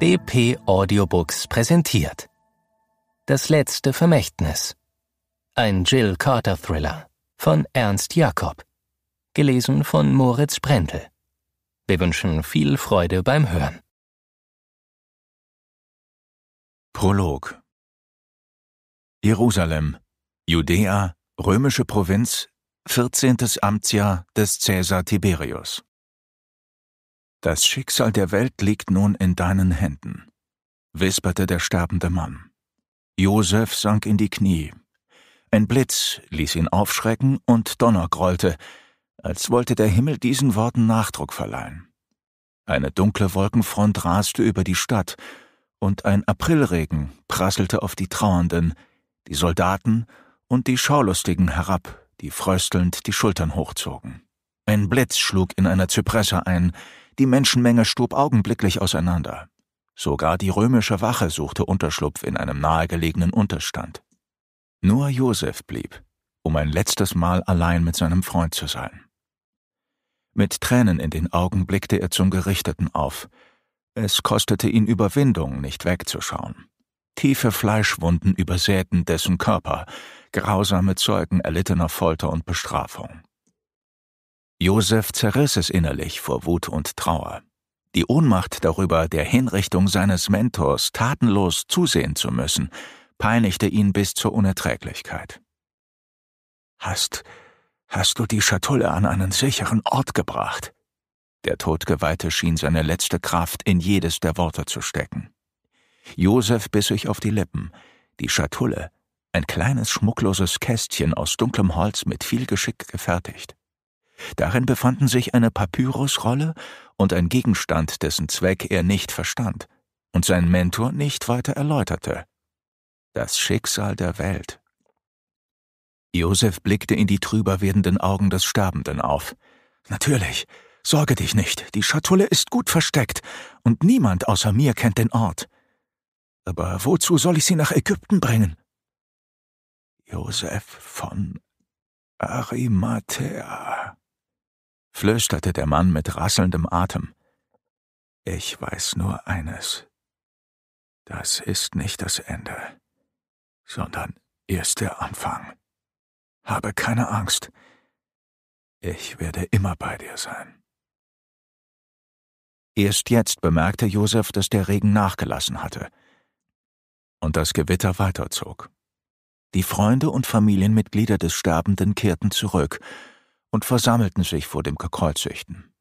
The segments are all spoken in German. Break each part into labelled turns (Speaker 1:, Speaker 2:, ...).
Speaker 1: BP Audiobooks präsentiert. Das letzte Vermächtnis. Ein Jill Carter Thriller von Ernst Jakob. Gelesen von Moritz Brendel. Wir wünschen viel Freude beim Hören. Prolog. Jerusalem, Judäa, römische Provinz, 14. Amtsjahr des Cäsar Tiberius. Das Schicksal der Welt liegt nun in deinen Händen, wisperte der sterbende Mann. Josef sank in die Knie. Ein Blitz ließ ihn aufschrecken und Donner grollte, als wollte der Himmel diesen Worten Nachdruck verleihen. Eine dunkle Wolkenfront raste über die Stadt, und ein Aprilregen prasselte auf die Trauernden, die Soldaten und die Schaulustigen herab, die fröstelnd die Schultern hochzogen. Ein Blitz schlug in einer Zypresse ein, die Menschenmenge stob augenblicklich auseinander. Sogar die römische Wache suchte Unterschlupf in einem nahegelegenen Unterstand. Nur Josef blieb, um ein letztes Mal allein mit seinem Freund zu sein. Mit Tränen in den Augen blickte er zum Gerichteten auf. Es kostete ihn Überwindung, nicht wegzuschauen. Tiefe Fleischwunden übersäten dessen Körper, grausame Zeugen erlittener Folter und Bestrafung. Josef zerriss es innerlich vor Wut und Trauer. Die Ohnmacht darüber, der Hinrichtung seines Mentors tatenlos zusehen zu müssen, peinigte ihn bis zur Unerträglichkeit. Hast, hast du die Schatulle an einen sicheren Ort gebracht? Der Todgeweihte schien seine letzte Kraft in jedes der Worte zu stecken. Josef biss sich auf die Lippen. Die Schatulle, ein kleines schmuckloses Kästchen aus dunklem Holz mit viel Geschick gefertigt. Darin befanden sich eine Papyrusrolle und ein Gegenstand, dessen Zweck er nicht verstand und sein Mentor nicht weiter erläuterte. Das Schicksal der Welt. Josef blickte in die trüber werdenden Augen des Sterbenden auf. Natürlich, sorge dich nicht, die Schatulle ist gut versteckt, und niemand außer mir kennt den Ort. Aber wozu soll ich sie nach Ägypten bringen? Josef von Arimathea flüsterte der Mann mit rasselndem Atem. Ich weiß nur eines. Das ist nicht das Ende, sondern erst der Anfang. Habe keine Angst. Ich werde immer bei dir sein. Erst jetzt bemerkte Josef, dass der Regen nachgelassen hatte und das Gewitter weiterzog. Die Freunde und Familienmitglieder des Sterbenden kehrten zurück, und versammelten sich vor dem Gekreuzigten.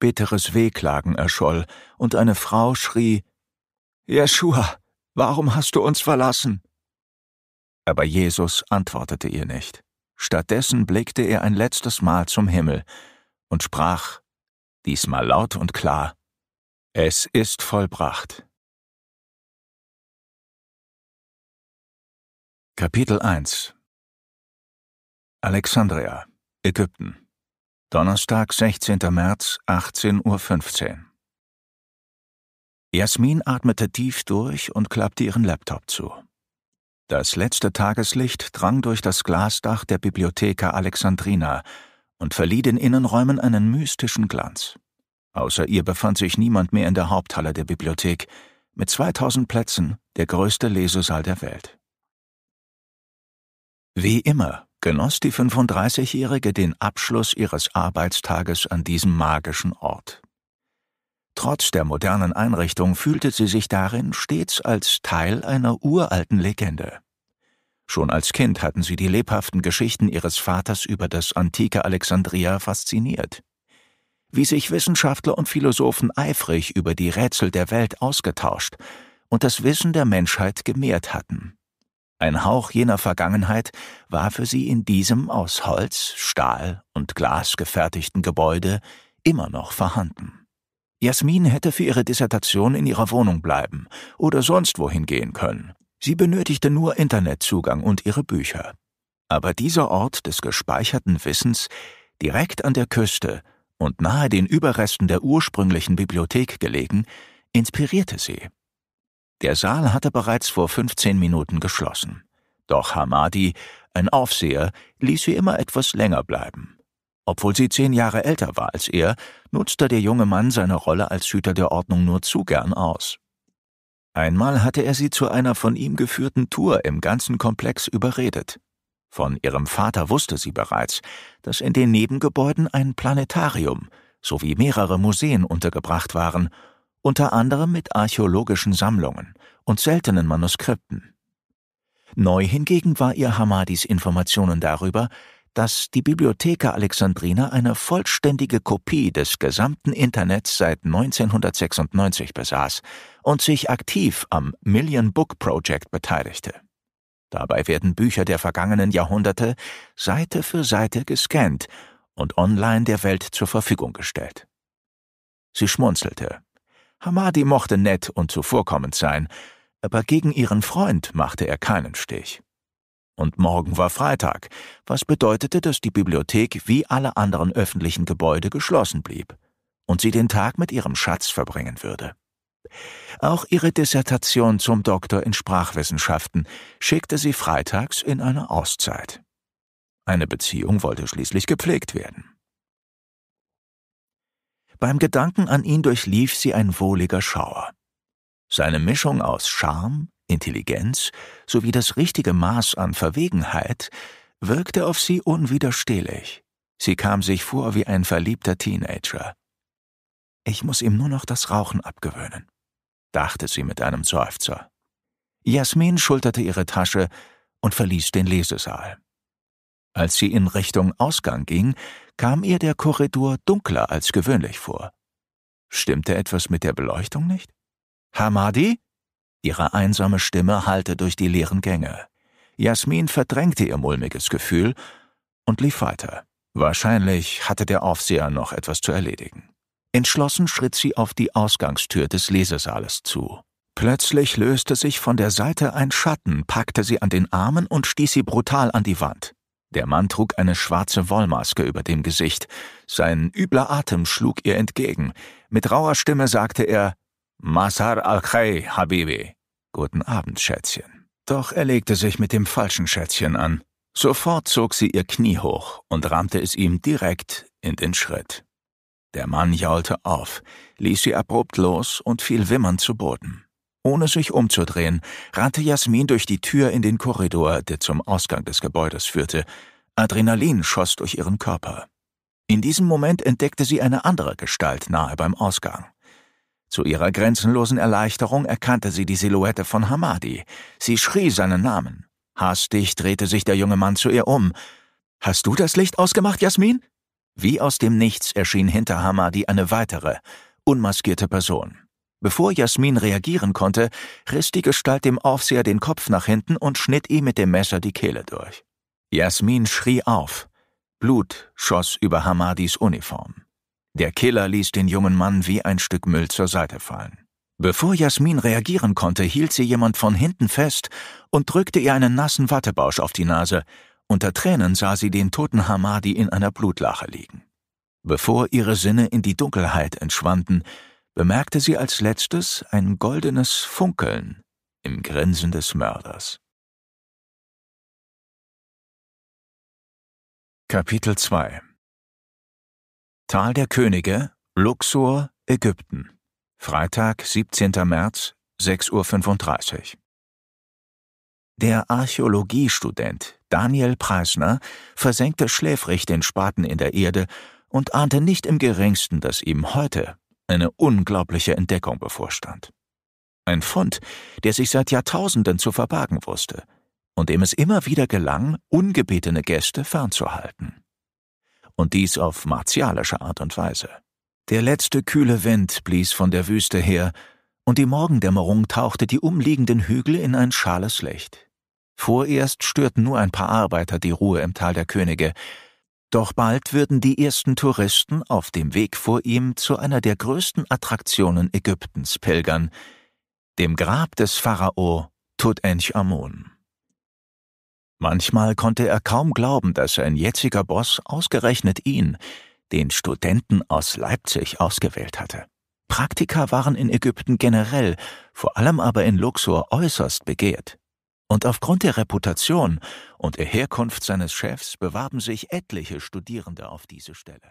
Speaker 1: Bitteres Wehklagen erscholl, und eine Frau schrie Jeschua, warum hast du uns verlassen? Aber Jesus antwortete ihr nicht. Stattdessen blickte er ein letztes Mal zum Himmel und sprach, diesmal laut und klar, Es ist vollbracht. Kapitel 1 Alexandria Ägypten. Donnerstag, 16. März, 18.15 Uhr. Jasmin atmete tief durch und klappte ihren Laptop zu. Das letzte Tageslicht drang durch das Glasdach der Bibliotheca Alexandrina und verlieh den Innenräumen einen mystischen Glanz. Außer ihr befand sich niemand mehr in der Haupthalle der Bibliothek, mit 2000 Plätzen der größte Lesesaal der Welt. Wie immer genoss die 35-Jährige den Abschluss ihres Arbeitstages an diesem magischen Ort. Trotz der modernen Einrichtung fühlte sie sich darin stets als Teil einer uralten Legende. Schon als Kind hatten sie die lebhaften Geschichten ihres Vaters über das antike Alexandria fasziniert. Wie sich Wissenschaftler und Philosophen eifrig über die Rätsel der Welt ausgetauscht und das Wissen der Menschheit gemehrt hatten. Ein Hauch jener Vergangenheit war für sie in diesem aus Holz, Stahl und Glas gefertigten Gebäude immer noch vorhanden. Jasmin hätte für ihre Dissertation in ihrer Wohnung bleiben oder sonst wohin gehen können. Sie benötigte nur Internetzugang und ihre Bücher. Aber dieser Ort des gespeicherten Wissens, direkt an der Küste und nahe den Überresten der ursprünglichen Bibliothek gelegen, inspirierte sie. Der Saal hatte bereits vor 15 Minuten geschlossen. Doch Hamadi, ein Aufseher, ließ sie immer etwas länger bleiben. Obwohl sie zehn Jahre älter war als er, nutzte der junge Mann seine Rolle als Hüter der Ordnung nur zu gern aus. Einmal hatte er sie zu einer von ihm geführten Tour im ganzen Komplex überredet. Von ihrem Vater wusste sie bereits, dass in den Nebengebäuden ein Planetarium sowie mehrere Museen untergebracht waren unter anderem mit archäologischen Sammlungen und seltenen Manuskripten. Neu hingegen war ihr Hamadis Informationen darüber, dass die Bibliotheca Alexandrina eine vollständige Kopie des gesamten Internets seit 1996 besaß und sich aktiv am Million Book Project beteiligte. Dabei werden Bücher der vergangenen Jahrhunderte Seite für Seite gescannt und online der Welt zur Verfügung gestellt. Sie schmunzelte. Hamadi mochte nett und zuvorkommend sein, aber gegen ihren Freund machte er keinen Stich. Und morgen war Freitag, was bedeutete, dass die Bibliothek wie alle anderen öffentlichen Gebäude geschlossen blieb und sie den Tag mit ihrem Schatz verbringen würde. Auch ihre Dissertation zum Doktor in Sprachwissenschaften schickte sie freitags in eine Auszeit. Eine Beziehung wollte schließlich gepflegt werden. Beim Gedanken an ihn durchlief sie ein wohliger Schauer. Seine Mischung aus Charme, Intelligenz sowie das richtige Maß an Verwegenheit wirkte auf sie unwiderstehlich. Sie kam sich vor wie ein verliebter Teenager. Ich muss ihm nur noch das Rauchen abgewöhnen, dachte sie mit einem Seufzer. Jasmin schulterte ihre Tasche und verließ den Lesesaal. Als sie in Richtung Ausgang ging, kam ihr der Korridor dunkler als gewöhnlich vor. Stimmte etwas mit der Beleuchtung nicht? Hamadi? Ihre einsame Stimme hallte durch die leeren Gänge. Jasmin verdrängte ihr mulmiges Gefühl und lief weiter. Wahrscheinlich hatte der Aufseher noch etwas zu erledigen. Entschlossen schritt sie auf die Ausgangstür des Lesesaales zu. Plötzlich löste sich von der Seite ein Schatten, packte sie an den Armen und stieß sie brutal an die Wand. Der Mann trug eine schwarze Wollmaske über dem Gesicht. Sein übler Atem schlug ihr entgegen. Mit rauer Stimme sagte er Masar al-Khay, Habibi. Guten Abend, Schätzchen. Doch er legte sich mit dem falschen Schätzchen an. Sofort zog sie ihr Knie hoch und rammte es ihm direkt in den Schritt. Der Mann jaulte auf, ließ sie abrupt los und fiel wimmernd zu Boden. Ohne sich umzudrehen, rannte Jasmin durch die Tür in den Korridor, der zum Ausgang des Gebäudes führte. Adrenalin schoss durch ihren Körper. In diesem Moment entdeckte sie eine andere Gestalt nahe beim Ausgang. Zu ihrer grenzenlosen Erleichterung erkannte sie die Silhouette von Hamadi. Sie schrie seinen Namen. Hastig drehte sich der junge Mann zu ihr um. Hast du das Licht ausgemacht, Jasmin? Wie aus dem Nichts erschien hinter Hamadi eine weitere, unmaskierte Person. Bevor Jasmin reagieren konnte, riss die Gestalt dem Aufseher den Kopf nach hinten und schnitt ihm mit dem Messer die Kehle durch. Jasmin schrie auf. Blut schoss über Hamadis Uniform. Der Killer ließ den jungen Mann wie ein Stück Müll zur Seite fallen. Bevor Jasmin reagieren konnte, hielt sie jemand von hinten fest und drückte ihr einen nassen Wattebausch auf die Nase. Unter Tränen sah sie den toten Hamadi in einer Blutlache liegen. Bevor ihre Sinne in die Dunkelheit entschwanden, bemerkte sie als letztes ein goldenes Funkeln im Grinsen des Mörders. Kapitel 2 Tal der Könige, Luxor, Ägypten. Freitag, 17. März, 6.35 Uhr. Der Archäologiestudent Daniel Preisner versenkte schläfrig den Spaten in der Erde und ahnte nicht im geringsten, dass ihm heute eine unglaubliche Entdeckung bevorstand. Ein Fund, der sich seit Jahrtausenden zu verbergen wusste und dem es immer wieder gelang, ungebetene Gäste fernzuhalten. Und dies auf martialische Art und Weise. Der letzte kühle Wind blies von der Wüste her, und die Morgendämmerung tauchte die umliegenden Hügel in ein schales Licht. Vorerst störten nur ein paar Arbeiter die Ruhe im Tal der Könige, doch bald würden die ersten Touristen auf dem Weg vor ihm zu einer der größten Attraktionen Ägyptens pilgern, dem Grab des Pharao Tutanchamun. Manchmal konnte er kaum glauben, dass sein jetziger Boss ausgerechnet ihn, den Studenten aus Leipzig, ausgewählt hatte. Praktika waren in Ägypten generell, vor allem aber in Luxor äußerst begehrt. Und aufgrund der Reputation und der Herkunft seines Chefs bewarben sich etliche Studierende auf diese Stelle.